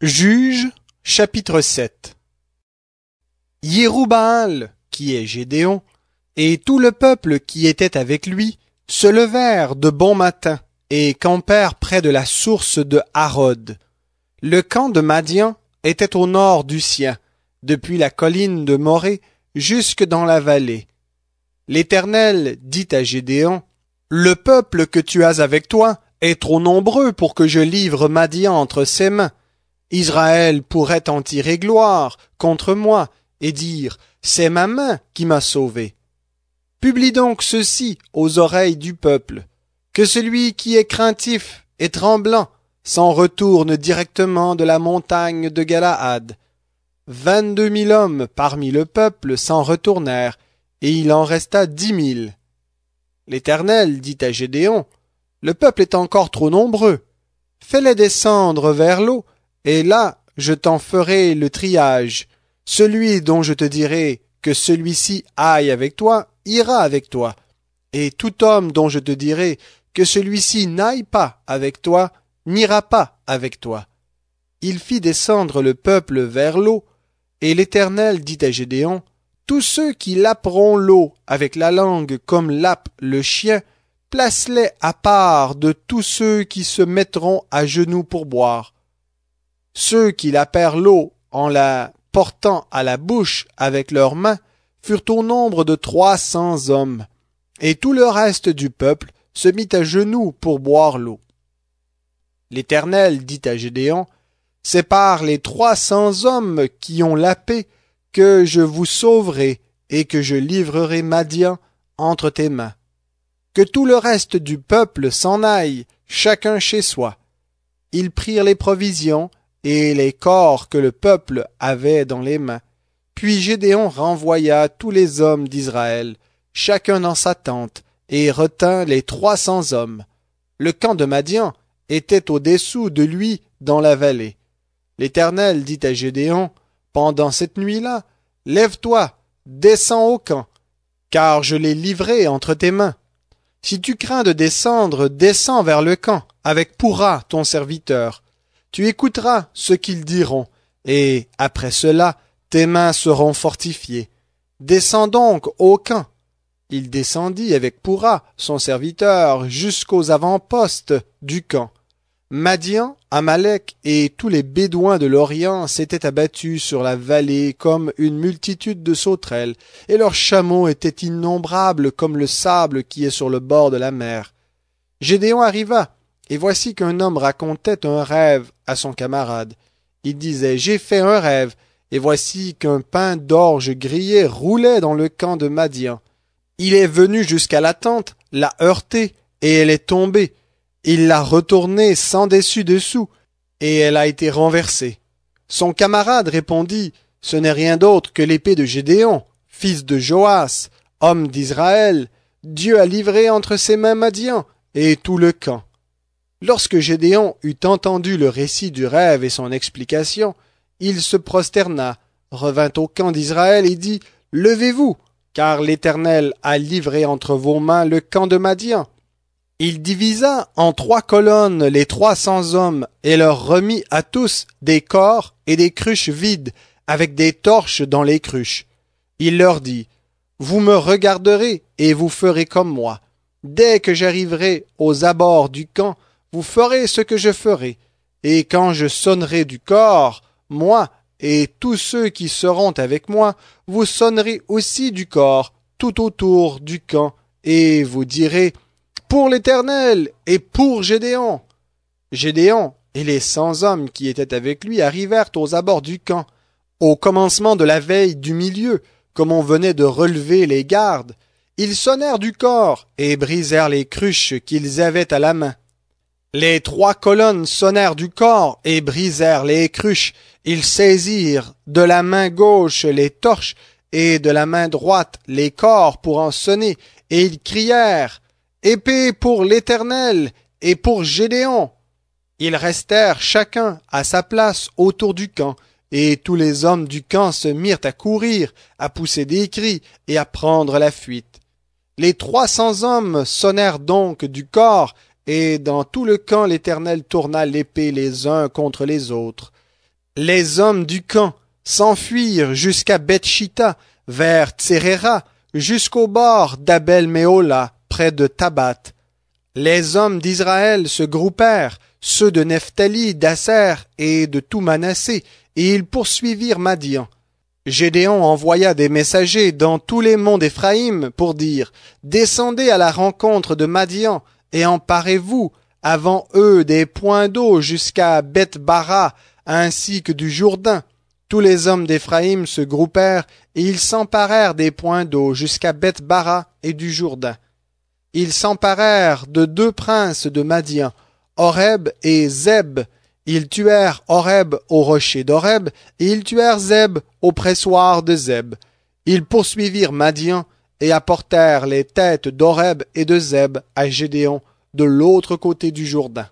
Juge, chapitre 7 qui est Gédéon, et tout le peuple qui était avec lui, se levèrent de bon matin et campèrent près de la source de Harod. Le camp de Madian était au nord du sien, depuis la colline de Morée jusque dans la vallée. L'Éternel dit à Gédéon, Le peuple que tu as avec toi est trop nombreux pour que je livre Madian entre ses mains Israël pourrait en tirer gloire contre moi et dire C'est ma main qui m'a sauvé. Publie donc ceci aux oreilles du peuple que celui qui est craintif et tremblant s'en retourne directement de la montagne de Galaad. Vingt-deux mille hommes parmi le peuple s'en retournèrent, et il en resta dix mille. L'Éternel dit à Gédéon, Le peuple est encore trop nombreux. Fais-les descendre vers l'eau, et là, je t'en ferai le triage. Celui dont je te dirai que celui-ci aille avec toi, ira avec toi. Et tout homme dont je te dirai que celui-ci n'aille pas avec toi, n'ira pas avec toi. Il fit descendre le peuple vers l'eau, et l'Éternel dit à Gédéon, Tous ceux qui lapperont l'eau avec la langue comme lappe le chien, place-les à part de tous ceux qui se mettront à genoux pour boire ceux qui la l'eau en la portant à la bouche avec leurs mains furent au nombre de trois cents hommes, et tout le reste du peuple se mit à genoux pour boire l'eau. L'Éternel dit à Gédéon, C'est par les trois cents hommes qui ont la paix que je vous sauverai et que je livrerai Madian entre tes mains. Que tout le reste du peuple s'en aille, chacun chez soi. Ils prirent les provisions, et les corps que le peuple avait dans les mains. Puis Gédéon renvoya tous les hommes d'Israël, chacun dans sa tente, et retint les trois cents hommes. Le camp de Madian était au-dessous de lui dans la vallée. L'Éternel dit à Gédéon, Pendant cette nuit-là, lève-toi, descends au camp, car je l'ai livré entre tes mains. Si tu crains de descendre, descends vers le camp, avec Poura, ton serviteur, tu écouteras ce qu'ils diront, et après cela, tes mains seront fortifiées. Descends donc au camp. Il descendit avec Poura, son serviteur, jusqu'aux avant-postes du camp. Madian, Amalek et tous les Bédouins de l'Orient s'étaient abattus sur la vallée comme une multitude de sauterelles, et leurs chameaux étaient innombrables comme le sable qui est sur le bord de la mer. Gédéon arriva, et voici qu'un homme racontait un rêve à son camarade. Il disait J'ai fait un rêve, et voici qu'un pain d'orge grillé roulait dans le camp de Madian. Il est venu jusqu'à la tente, l'a heurtée, et elle est tombée. Il l'a retournée sans dessus dessous, et elle a été renversée. Son camarade répondit Ce n'est rien d'autre que l'épée de Gédéon, fils de Joas, homme d'Israël. Dieu a livré entre ses mains Madian et tout le camp. Lorsque Gédéon eut entendu le récit du rêve et son explication, il se prosterna, revint au camp d'Israël et dit Levez-vous, car l'Éternel a livré entre vos mains le camp de Madian. Il divisa en trois colonnes les trois cents hommes et leur remit à tous des corps et des cruches vides, avec des torches dans les cruches. Il leur dit Vous me regarderez et vous ferez comme moi. Dès que j'arriverai aux abords du camp, vous ferez ce que je ferai, et quand je sonnerai du corps, moi et tous ceux qui seront avec moi, vous sonnerez aussi du corps tout autour du camp, et vous direz Pour l'Éternel et pour Gédéon. Gédéon et les cent hommes qui étaient avec lui arrivèrent aux abords du camp, au commencement de la veille du milieu, comme on venait de relever les gardes, ils sonnèrent du corps et brisèrent les cruches qu'ils avaient à la main. Les trois colonnes sonnèrent du corps et brisèrent les cruches. Ils saisirent de la main gauche les torches et de la main droite les corps pour en sonner, et ils crièrent Épée pour l'Éternel et pour Gédéon. Ils restèrent chacun à sa place autour du camp, et tous les hommes du camp se mirent à courir, à pousser des cris et à prendre la fuite. Les trois cents hommes sonnèrent donc du corps et dans tout le camp l'Éternel tourna l'épée les uns contre les autres. Les hommes du camp s'enfuirent jusqu'à Bethshita, vers Tserera, jusqu'au bord d'Abel Méola, près de Tabat. Les hommes d'Israël se groupèrent, ceux de Nephtali, d'Asser et de tout Manassé, et ils poursuivirent Madian. Gédéon envoya des messagers dans tous les monts d'Éphraïm pour dire Descendez à la rencontre de Madian, et emparez-vous avant eux des points d'eau jusqu'à Beth-bara, ainsi que du Jourdain. Tous les hommes d'Éphraïm se groupèrent, et ils s'emparèrent des points d'eau jusqu'à Beth-bara et du Jourdain. Ils s'emparèrent de deux princes de Madian, Horeb et Zeb. Ils tuèrent Horeb au rocher d'Horeb, et ils tuèrent Zeb au pressoir de Zeb. Ils poursuivirent Madian, et apportèrent les têtes d'Oreb et de Zeb à Gédéon de l'autre côté du Jourdain.